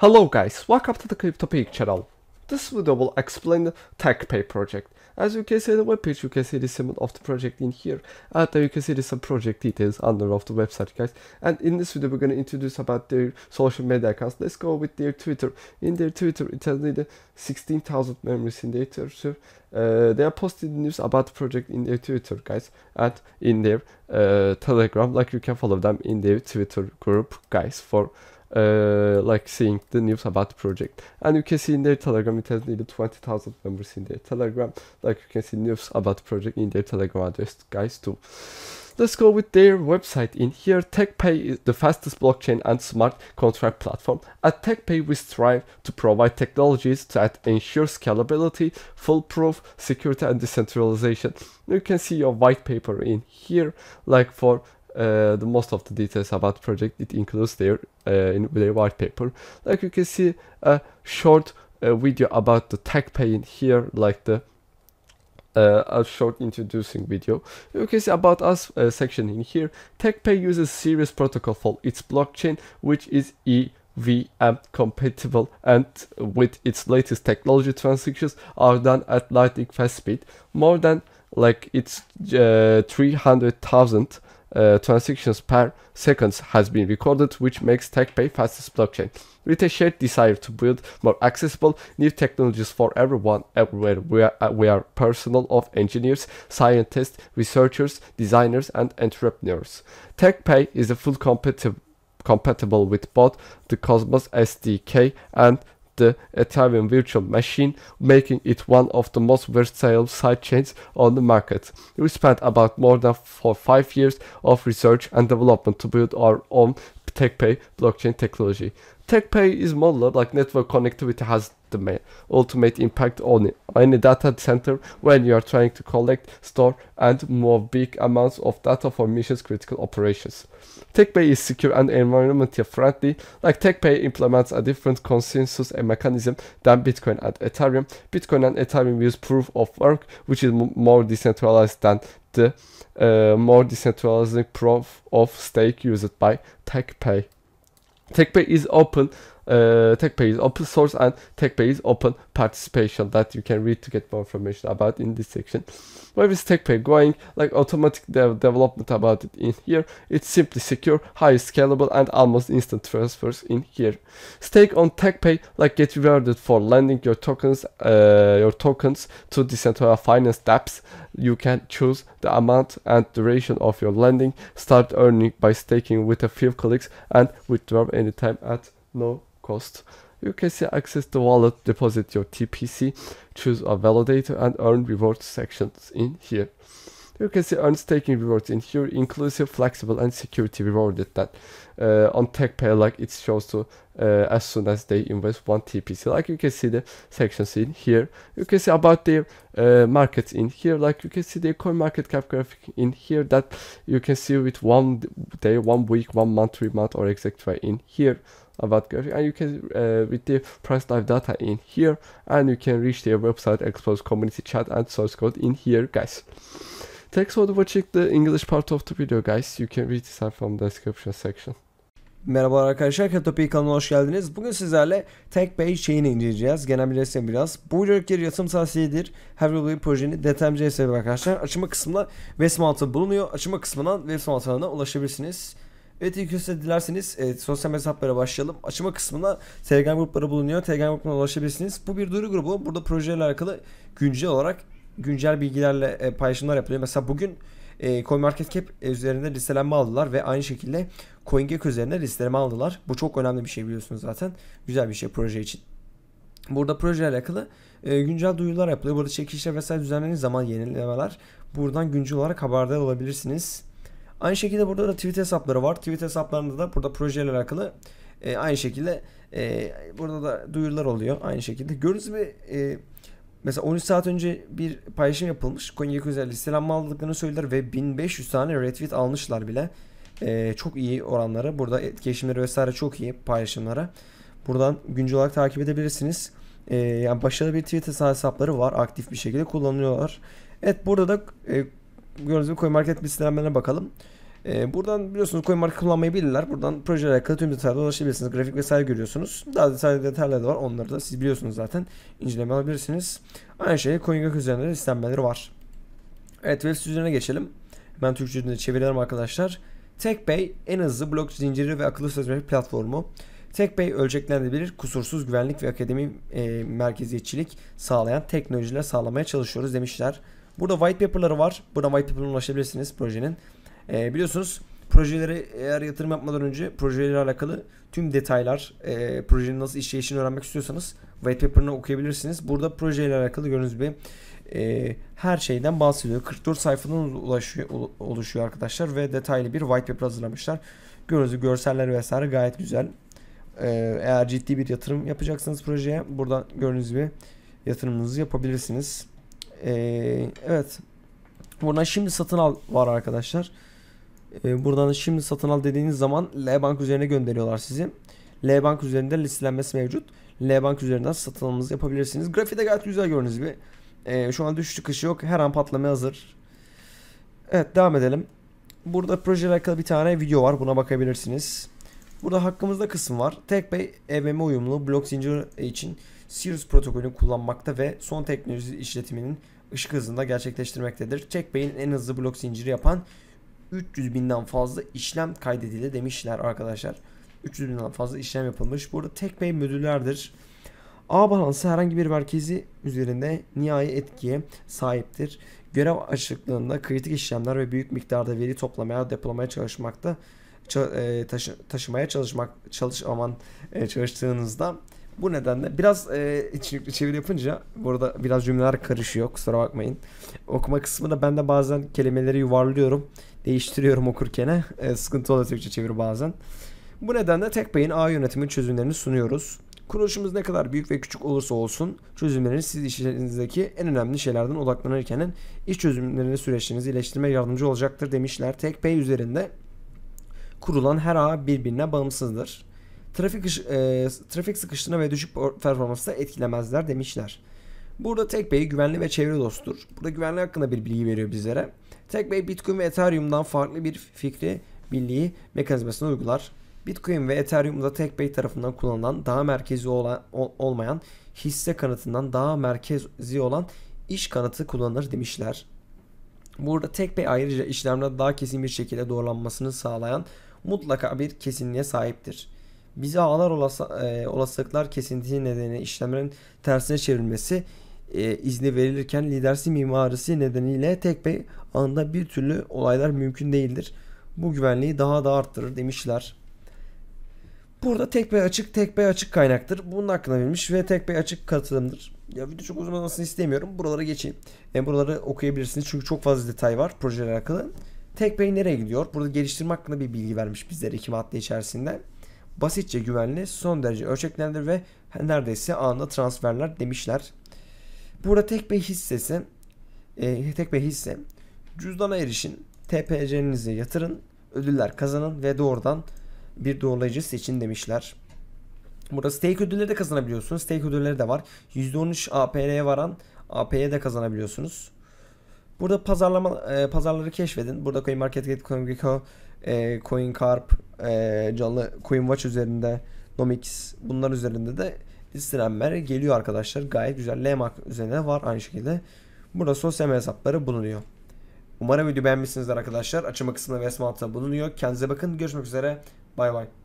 Hello guys, welcome to the CryptoPeak channel. This video will explain the TechPay project. As you can see on the webpage, you can see the symbol of the project in here. And then you can see the some project details under of the website guys. And in this video we're going to introduce about their social media accounts. Let's go with their Twitter. In their Twitter it has nearly 16,000 members in their Twitter. Uh, they are posting news about the project in their Twitter guys. And in their uh, Telegram like you can follow them in their Twitter group guys for uh, like seeing the news about the project. And you can see in their Telegram, it has nearly 20,000 members in their Telegram. Like you can see news about the project in their Telegram address, guys, too. Let's go with their website in here. TechPay is the fastest blockchain and smart contract platform. At TechPay, we strive to provide technologies that ensure scalability, foolproof, security, and decentralization. You can see your white paper in here, like for uh, the most of the details about project it includes there uh, in their white paper like you can see a short uh, video about the TechPay pane here like the uh, a short introducing video. You can see about us uh, section in here. TechPay uses Series protocol for its blockchain, which is EVM compatible and with its latest technology transactions are done at lightning fast speed. More than like it's uh, 300,000 uh, transactions per seconds has been recorded, which makes TechPay fastest blockchain. With a shared desire to build more accessible new technologies for everyone everywhere, we are, uh, we are personal of engineers, scientists, researchers, designers, and entrepreneurs. TechPay is a full compatible compatible with both the Cosmos SDK and the Ethereum virtual machine, making it one of the most versatile sidechains on the market. We spent about more than four, five years of research and development to build our own TechPay blockchain technology. TechPay is modular, like network connectivity has the ultimate impact on any data center when you are trying to collect, store, and move big amounts of data for mission critical operations. TechPay is secure and environmentally friendly, like TechPay implements a different consensus mechanism than Bitcoin and Ethereum. Bitcoin and Ethereum use proof of work, which is more decentralized than the uh, more decentralized proof of stake used by TechPay. TechPay is open uh, TechPay is open source and TechPay is open participation that you can read to get more information about in this section. Where is TechPay going? Like automatic de development about it in here. It's simply secure, highly scalable and almost instant transfers in here. Stake on TechPay like get rewarded for lending your tokens uh, your tokens to decentralized finance dApps. You can choose the amount and duration of your lending. Start earning by staking with a few clicks and withdraw anytime at no cost. You can see access the wallet, deposit your TPC, choose a validator and earn rewards sections in here. You can see earn staking rewards in here, inclusive, flexible and security rewarded that uh, on TechPay like it shows to uh, as soon as they invest one TPC. Like you can see the sections in here. You can see about the uh, markets in here. Like you can see the coin market cap graphic in here that you can see with one day, one week, one month, three month or exactly in here. about Gurji and you can uh, with the price live data in here and you can reach their website expose community chat and source code in here guys thanks for watching the english part of the video guys you can read this from the description section Merhabalar arkadaşlar, Katopi kanalına hoş geldiniz. Bugün sizlerle TagPay şeyini inceleyeceğiz. Genel bir resim biraz. Bu içerikleri yatırım tavsiyedir. Her yolu projenin detaylıca arkadaşlar. Açma kısmında web bulunuyor. Açma kısmından web ulaşabilirsiniz. Evet ilk üstüne dilerseniz evet, sosyal hesaplara başlayalım. Açma kısmında Telegram grupları bulunuyor. Telegram grubuna ulaşabilirsiniz. Bu bir duyuru grubu. Burada projelerle alakalı güncel olarak güncel bilgilerle e, paylaşımlar yapılıyor. Mesela bugün e, CoinMarketCap e, üzerinde listelenme aldılar ve aynı şekilde CoinGecko üzerinde listeleme aldılar. Bu çok önemli bir şey biliyorsunuz zaten. Güzel bir şey proje için. Burada projelerle alakalı e, güncel duyurular yapılıyor. Burada çekilişler vesaire düzenlediğiniz zaman yenilemeler buradan güncel olarak haberdar olabilirsiniz. Aynı şekilde burada da tweet hesapları var. Tweet hesaplarında da burada projeyle alakalı e, aynı şekilde e, burada da duyurular oluyor. Aynı şekilde gördüğünüz gibi e, mesela 13 saat önce bir paylaşım yapılmış. Coin özel listelenme aldıklarını söylediler ve 1500 tane retweet almışlar bile. E, çok iyi oranları. Burada etkileşimleri vesaire çok iyi paylaşımlara. Buradan güncel olarak takip edebilirsiniz. E, yani başarılı bir Twitter hesapları var. Aktif bir şekilde kullanıyorlar. Evet burada da e, gördüğünüz gibi CoinMarket listelenmelerine bakalım. Ee, buradan biliyorsunuz CoinMarket kullanmayı bilirler. Buradan projeler alakalı tüm detaylara ulaşabilirsiniz. Grafik vesaire görüyorsunuz. Daha detaylı detaylar da var. Onları da siz biliyorsunuz zaten. İnceleme alabilirsiniz. Aynı şey CoinGecko üzerinde de listelenmeleri var. Evet web üzerine geçelim. Ben Türkçe'de çevirelim arkadaşlar. TechPay en hızlı blok zinciri ve akıllı sözleşme platformu. TechPay ölçeklenebilir, kusursuz güvenlik ve akademi e, merkeziyetçilik sağlayan teknolojiler sağlamaya çalışıyoruz demişler. Burada white paper'ları var. Buradan white paper'ına ulaşabilirsiniz projenin. E, biliyorsunuz projeleri eğer yatırım yapmadan önce projelerle alakalı tüm detaylar, e, projenin nasıl işleyişini öğrenmek istiyorsanız white paper'ını okuyabilirsiniz. Burada projeyle alakalı gördüğünüz gibi e, her şeyden bahsediyor. 44 sayfadan ulaşıyor, oluşuyor arkadaşlar ve detaylı bir white paper hazırlamışlar. Gördüğünüz gibi görseller vesaire gayet güzel. E, eğer ciddi bir yatırım yapacaksanız projeye buradan gördüğünüz gibi yatırımınızı yapabilirsiniz. Ee, evet. Buradan şimdi satın al var arkadaşlar. Ee, buradan şimdi satın al dediğiniz zaman L-Bank üzerine gönderiyorlar sizi. L-Bank üzerinde listelenmesi mevcut. L-Bank üzerinden satın almanızı yapabilirsiniz. Grafiği de gayet güzel gördüğünüz gibi. Ee, şu an düşüş çıkışı yok. Her an patlamaya hazır. Evet devam edelim. Burada projeyle alakalı bir tane video var. Buna bakabilirsiniz. Burada hakkımızda kısım var. TechPay EVM uyumlu blok zincir için Sirius protokolünü kullanmakta ve son teknoloji işletiminin ışık hızında gerçekleştirmektedir. Checkbay'in en hızlı blok zinciri yapan 300 binden fazla işlem kaydedildi demişler arkadaşlar. 300 binden fazla işlem yapılmış. Burada TechBay modüllerdir. Ağ balansı herhangi bir merkezi üzerinde nihai etkiye sahiptir. Görev açıklığında kritik işlemler ve büyük miktarda veri toplamaya, depolamaya çalışmakta e, taşı, taşımaya çalışmak çalış aman e, çalıştığınızda bu nedenle biraz e, içlikli çeviri yapınca burada biraz cümleler karışıyor kusura bakmayın. Okuma kısmında ben de bazen kelimeleri yuvarlıyorum. Değiştiriyorum okurken. E, sıkıntı oluyor Türkçe çeviri bazen. Bu nedenle TechBay'in A yönetimi çözümlerini sunuyoruz. Kuruluşumuz ne kadar büyük ve küçük olursa olsun çözümleriniz siz işinizdeki en önemli şeylerden odaklanırken iş çözümlerini süreçlerinizi iyileştirme yardımcı olacaktır demişler. TechPay üzerinde kurulan her ağ birbirine bağımsızdır trafik, e, trafik sıkıştığına ve düşük performansına etkilemezler demişler. Burada TechBay güvenli ve çevre dosttur. Burada güvenli hakkında bir bilgi veriyor bizlere. TechBay Bitcoin ve Ethereum'dan farklı bir fikri birliği mekanizmasını uygular. Bitcoin ve Ethereum'da TechBay tarafından kullanılan daha merkezi olan, olmayan hisse kanıtından daha merkezi olan iş kanıtı kullanılır demişler. Burada TechPay ayrıca işlemler daha kesin bir şekilde doğrulanmasını sağlayan mutlaka bir kesinliğe sahiptir bizi ağlar olası, e, olasılıklar kesintisi nedeniyle işlemlerin tersine çevrilmesi e, izni verilirken lidersi mimarisi nedeniyle tek bir anda bir türlü olaylar mümkün değildir. Bu güvenliği daha da arttırır demişler. Burada tek bey açık tek bey açık kaynaktır. Bunun hakkında bilmiş ve tek bey açık katılımdır. Ya video çok uzmanlamasını istemiyorum. Buralara geçeyim. E buraları okuyabilirsiniz çünkü çok fazla detay var projeler hakkında. Tek bey nereye gidiyor? Burada geliştirme hakkında bir bilgi vermiş bizlere iki madde içerisinde basitçe güvenli, son derece ölçeklendi ve neredeyse anında transferler demişler. Burada tek bir hissesi e, tek bir hisse cüzdana erişin, TPC'nize yatırın, ödüller kazanın ve doğrudan bir doğrulayıcı seçin demişler. Burada stake ödülleri de kazanabiliyorsunuz. Stake ödülleri de var. %13 APR'ye varan AP'ye de kazanabiliyorsunuz. Burada pazarlama e, pazarları keşfedin. Burada CoinMarketCap, CoinGecko, e, CoinCarp, e, canlı Queen Watch üzerinde, Nomix, bunlar üzerinde de listelenmeler geliyor arkadaşlar. Gayet güzel. Lemak üzerine var aynı şekilde. Burada sosyal hesapları bulunuyor. Umarım video beğenmişsinizdir arkadaşlar. Açılma kısmında ve esma bulunuyor. Kendinize bakın. Görüşmek üzere. Bay bay.